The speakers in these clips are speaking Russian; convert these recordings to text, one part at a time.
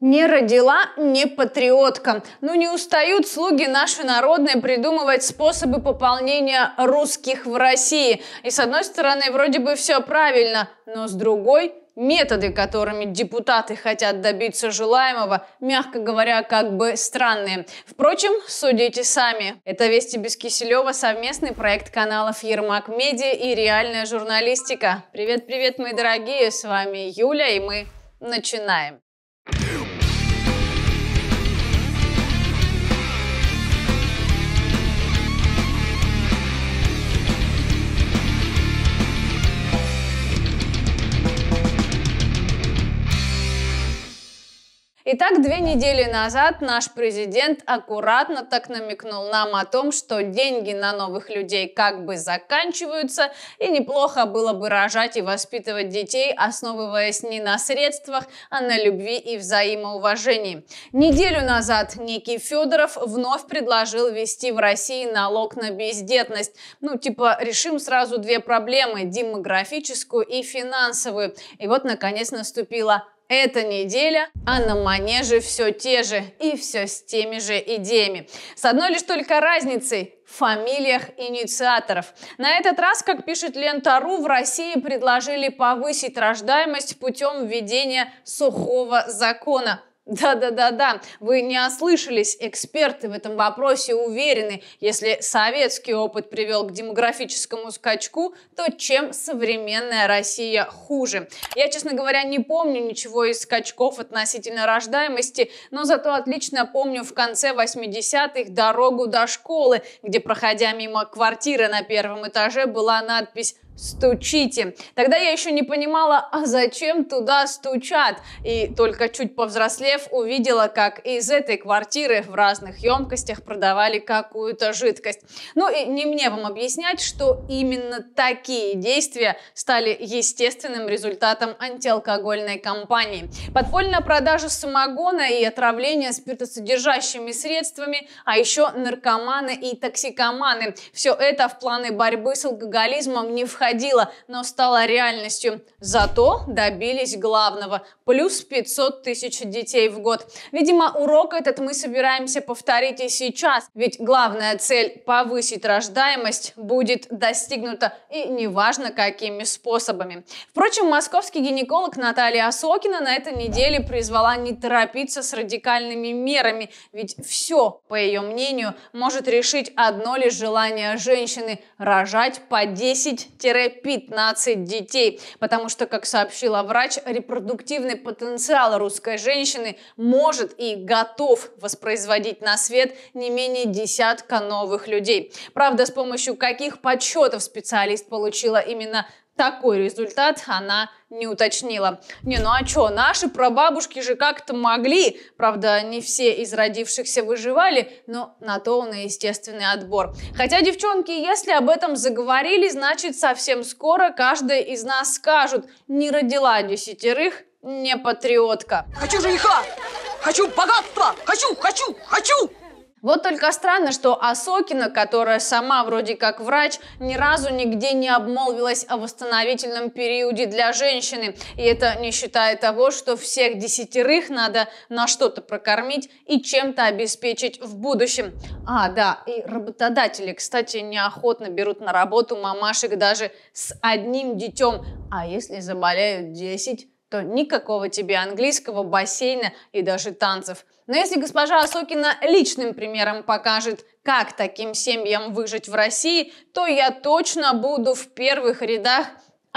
Не родила, не патриотка. Но ну, не устают слуги наши народные придумывать способы пополнения русских в России. И с одной стороны, вроде бы все правильно, но с другой Методы, которыми депутаты хотят добиться желаемого, мягко говоря, как бы странные. Впрочем, судите сами. Это «Вести без Киселева» совместный проект каналов Ермак Медиа и Реальная журналистика. Привет-привет, мои дорогие, с вами Юля, и мы начинаем. Итак, две недели назад наш президент аккуратно так намекнул нам о том, что деньги на новых людей как бы заканчиваются, и неплохо было бы рожать и воспитывать детей, основываясь не на средствах, а на любви и взаимоуважении. Неделю назад некий Федоров вновь предложил ввести в России налог на бездетность. Ну, типа, решим сразу две проблемы – демографическую и финансовую. И вот, наконец, наступила эта неделя, а на манеже все те же и все с теми же идеями. С одной лишь только разницей – фамилиях инициаторов. На этот раз, как пишет Лента.ру, в России предложили повысить рождаемость путем введения сухого закона – да-да-да-да, вы не ослышались, эксперты в этом вопросе уверены, если советский опыт привел к демографическому скачку, то чем современная Россия хуже? Я, честно говоря, не помню ничего из скачков относительно рождаемости, но зато отлично помню в конце 80-х дорогу до школы, где, проходя мимо квартиры на первом этаже, была надпись стучите. Тогда я еще не понимала, а зачем туда стучат. И только чуть повзрослев, увидела, как из этой квартиры в разных емкостях продавали какую-то жидкость. Ну и не мне вам объяснять, что именно такие действия стали естественным результатом антиалкогольной кампании. Подпольная продажа самогона и отравление спиртосодержащими средствами, а еще наркоманы и токсикоманы. Все это в планы борьбы с алкоголизмом не входило происходило, но стала реальностью. Зато добились главного – плюс 500 тысяч детей в год. Видимо, урок этот мы собираемся повторить и сейчас, ведь главная цель – повысить рождаемость – будет достигнута, и неважно какими способами. Впрочем, московский гинеколог Наталья Осокина на этой неделе призвала не торопиться с радикальными мерами, ведь все, по ее мнению, может решить одно лишь желание женщины – рожать по 10 10-15 детей, потому что, как сообщила врач, репродуктивный потенциал русской женщины может и готов воспроизводить на свет не менее десятка новых людей. Правда, с помощью каких подсчетов специалист получила именно такой результат она не уточнила. Не, ну а что, наши прабабушки же как-то могли. Правда, не все из родившихся выживали, но на то он и естественный отбор. Хотя, девчонки, если об этом заговорили, значит, совсем скоро каждая из нас скажет «не родила десятерых, не патриотка». Хочу жениха! Хочу богатства! Хочу, хочу, хочу! Вот только странно, что Асокина, которая сама вроде как врач, ни разу нигде не обмолвилась о восстановительном периоде для женщины. И это не считая того, что всех десятерых надо на что-то прокормить и чем-то обеспечить в будущем. А, да, и работодатели, кстати, неохотно берут на работу мамашек даже с одним детем. А если заболеют 10, то никакого тебе английского бассейна и даже танцев – но если госпожа Осокина личным примером покажет, как таким семьям выжить в России, то я точно буду в первых рядах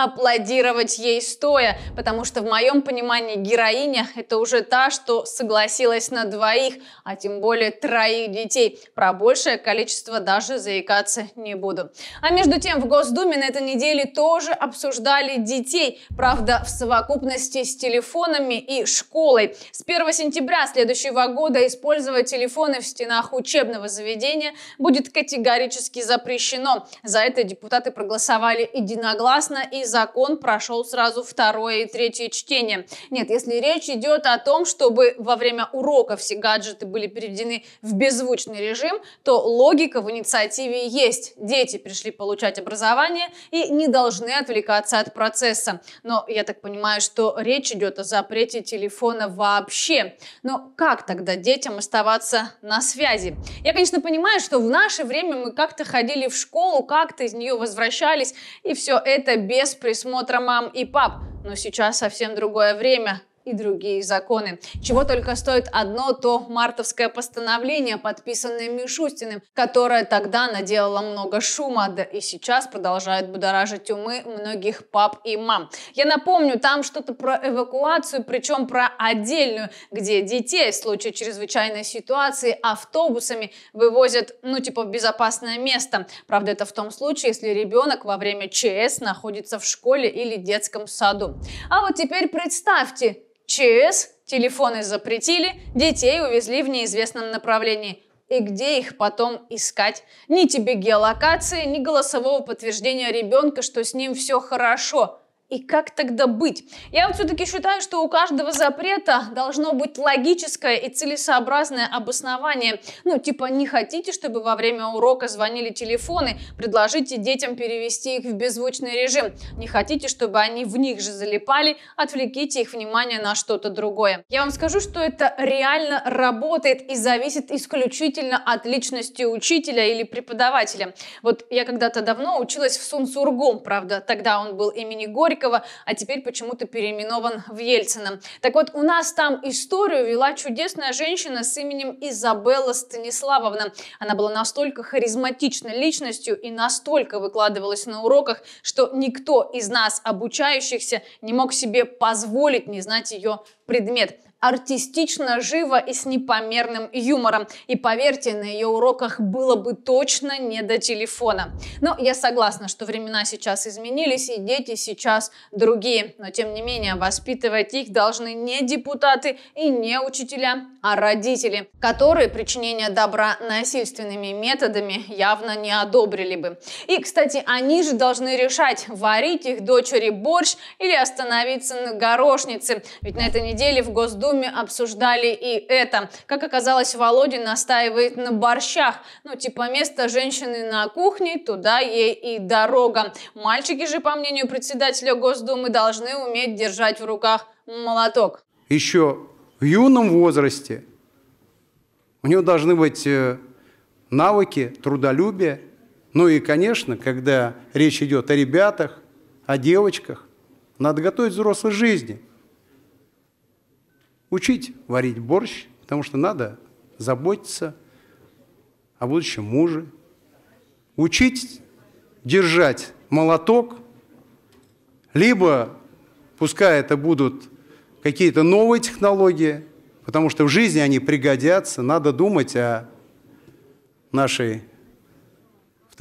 аплодировать ей стоя, потому что в моем понимании героиня – это уже та, что согласилась на двоих, а тем более троих детей. Про большее количество даже заикаться не буду. А между тем, в Госдуме на этой неделе тоже обсуждали детей, правда, в совокупности с телефонами и школой. С 1 сентября следующего года использовать телефоны в стенах учебного заведения будет категорически запрещено. За это депутаты проголосовали единогласно и закон прошел сразу второе и третье чтение. Нет, если речь идет о том, чтобы во время урока все гаджеты были переведены в беззвучный режим, то логика в инициативе есть. Дети пришли получать образование и не должны отвлекаться от процесса. Но я так понимаю, что речь идет о запрете телефона вообще. Но как тогда детям оставаться на связи? Я, конечно, понимаю, что в наше время мы как-то ходили в школу, как-то из нее возвращались, и все это без без присмотра мам и пап. Но сейчас совсем другое время и другие законы. Чего только стоит одно то мартовское постановление, подписанное Мишустиным, которое тогда наделало много шума, да и сейчас продолжает будоражить умы многих пап и мам. Я напомню, там что-то про эвакуацию, причем про отдельную, где детей в случае чрезвычайной ситуации автобусами вывозят, ну типа в безопасное место. Правда, это в том случае, если ребенок во время ЧС находится в школе или детском саду. А вот теперь представьте, ЧС телефоны запретили, детей увезли в неизвестном направлении. И где их потом искать? Ни тебе геолокации, ни голосового подтверждения ребенка, что с ним все хорошо – и как тогда быть? Я вот все-таки считаю, что у каждого запрета должно быть логическое и целесообразное обоснование. Ну, типа, не хотите, чтобы во время урока звонили телефоны, предложите детям перевести их в беззвучный режим. Не хотите, чтобы они в них же залипали, отвлеките их внимание на что-то другое. Я вам скажу, что это реально работает и зависит исключительно от личности учителя или преподавателя. Вот я когда-то давно училась в Сунсургум, правда, тогда он был имени Горького, Горького, а теперь почему-то переименован в Ельцина. Так вот, у нас там историю вела чудесная женщина с именем Изабелла Станиславовна. Она была настолько харизматичной личностью и настолько выкладывалась на уроках, что никто из нас, обучающихся, не мог себе позволить не знать ее предмет артистично, живо и с непомерным юмором. И поверьте, на ее уроках было бы точно не до телефона. Но я согласна, что времена сейчас изменились, и дети сейчас другие. Но тем не менее, воспитывать их должны не депутаты и не учителя, а родители, которые причинение добра насильственными методами явно не одобрили бы. И, кстати, они же должны решать, варить их дочери борщ или остановиться на горошнице. Ведь на этой неделе в Госдуме Думе обсуждали и это. Как оказалось, Володя настаивает на борщах. Ну, типа место женщины на кухне, туда ей и дорога. Мальчики же, по мнению председателя Госдумы, должны уметь держать в руках молоток. Еще в юном возрасте у него должны быть э, навыки, трудолюбие. Ну и, конечно, когда речь идет о ребятах, о девочках, надо готовить взрослой жизни – учить варить борщ, потому что надо заботиться о будущем муже, учить держать молоток, либо пускай это будут какие-то новые технологии, потому что в жизни они пригодятся, надо думать о нашей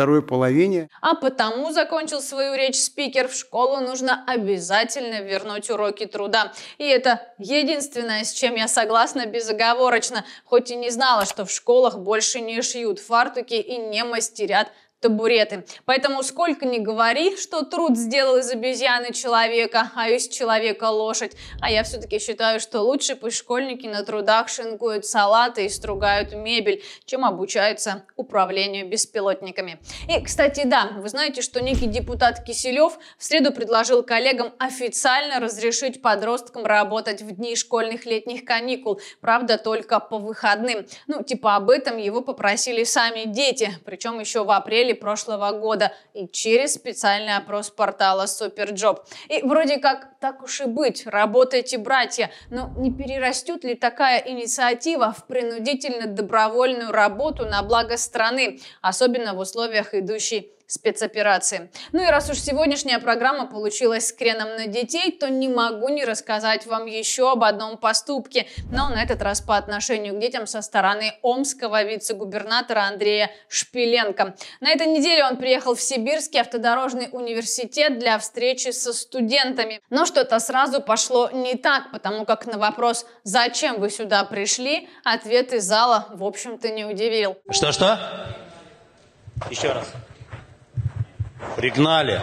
второй половине. А потому, закончил свою речь спикер, в школу нужно обязательно вернуть уроки труда. И это единственное, с чем я согласна безоговорочно, хоть и не знала, что в школах больше не шьют фартуки и не мастерят табуреты. Поэтому сколько ни говори, что труд сделал из обезьяны человека, а из человека лошадь. А я все-таки считаю, что лучше пусть школьники на трудах шинкуют салаты и стругают мебель, чем обучаются управлению беспилотниками. И, кстати, да, вы знаете, что некий депутат Киселев в среду предложил коллегам официально разрешить подросткам работать в дни школьных летних каникул, правда, только по выходным. Ну, типа об этом его попросили сами дети, причем еще в апреле апреле прошлого года и через специальный опрос портала Суперджоп. И вроде как так уж и быть, работайте, братья, но не перерастет ли такая инициатива в принудительно-добровольную работу на благо страны, особенно в условиях идущей спецоперации. Ну и раз уж сегодняшняя программа получилась с креном на детей, то не могу не рассказать вам еще об одном поступке, но на этот раз по отношению к детям со стороны омского вице-губернатора Андрея Шпиленко. На этой неделе он приехал в Сибирский автодорожный университет для встречи со студентами. Но что-то сразу пошло не так, потому как на вопрос «Зачем вы сюда пришли?» ответ из зала, в общем-то, не удивил. Что-что? Еще раз. Пригнали.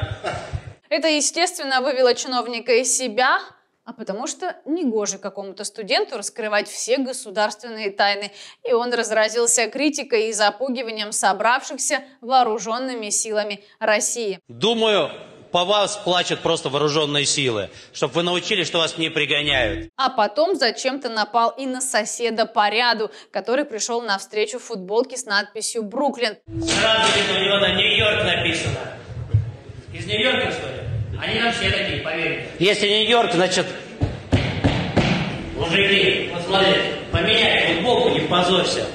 Это, естественно, вывело чиновника из себя, а потому что негоже какому-то студенту раскрывать все государственные тайны. И он разразился критикой и запугиванием собравшихся вооруженными силами России. Думаю, по вас плачут просто вооруженные силы, чтобы вы научились, что вас не пригоняют. А потом зачем-то напал и на соседа по ряду, который пришел на встречу в футболке с надписью «Бруклин». Сразу у него на Нью-Йорк написано. Из Нью-Йорка, что ли? Они там все такие, поверьте. Если Нью-Йорк, значит... Мужики, вот смотрите, поменяй футболку, не позорься.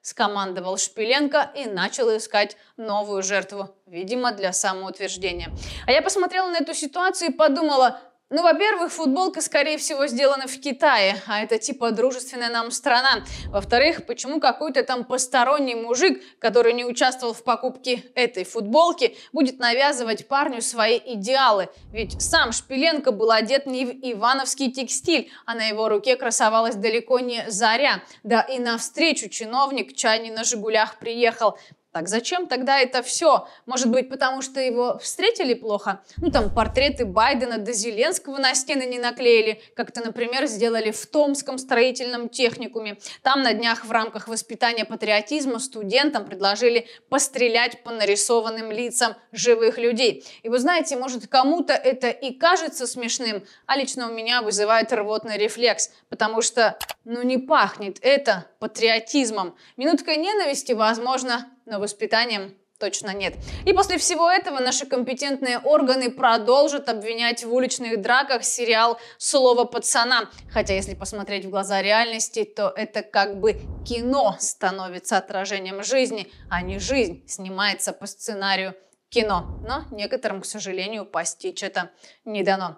Скомандовал Шпиленко и начал искать новую жертву, видимо, для самоутверждения. А я посмотрела на эту ситуацию и подумала, ну, во-первых, футболка, скорее всего, сделана в Китае, а это типа дружественная нам страна. Во-вторых, почему какой-то там посторонний мужик, который не участвовал в покупке этой футболки, будет навязывать парню свои идеалы? Ведь сам Шпиленко был одет не в ивановский текстиль, а на его руке красовалась далеко не заря. Да и навстречу чиновник чайни на «Жигулях» приехал. Так зачем тогда это все? Может быть, потому что его встретили плохо? Ну, там, портреты Байдена до Зеленского на стены не наклеили, как это, например, сделали в Томском строительном техникуме. Там на днях в рамках воспитания патриотизма студентам предложили пострелять по нарисованным лицам живых людей. И вы знаете, может, кому-то это и кажется смешным, а лично у меня вызывает рвотный рефлекс, потому что, ну, не пахнет это патриотизмом. Минутка ненависти, возможно, но воспитанием точно нет. И после всего этого наши компетентные органы продолжат обвинять в уличных драках сериал «Слово пацана». Хотя, если посмотреть в глаза реальности, то это как бы кино становится отражением жизни, а не жизнь снимается по сценарию кино. Но некоторым, к сожалению, постичь это не дано.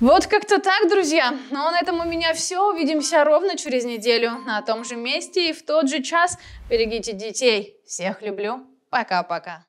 Вот как-то так, друзья. Ну а на этом у меня все. Увидимся ровно через неделю на том же месте и в тот же час. Берегите детей всех люблю. Пока-пока.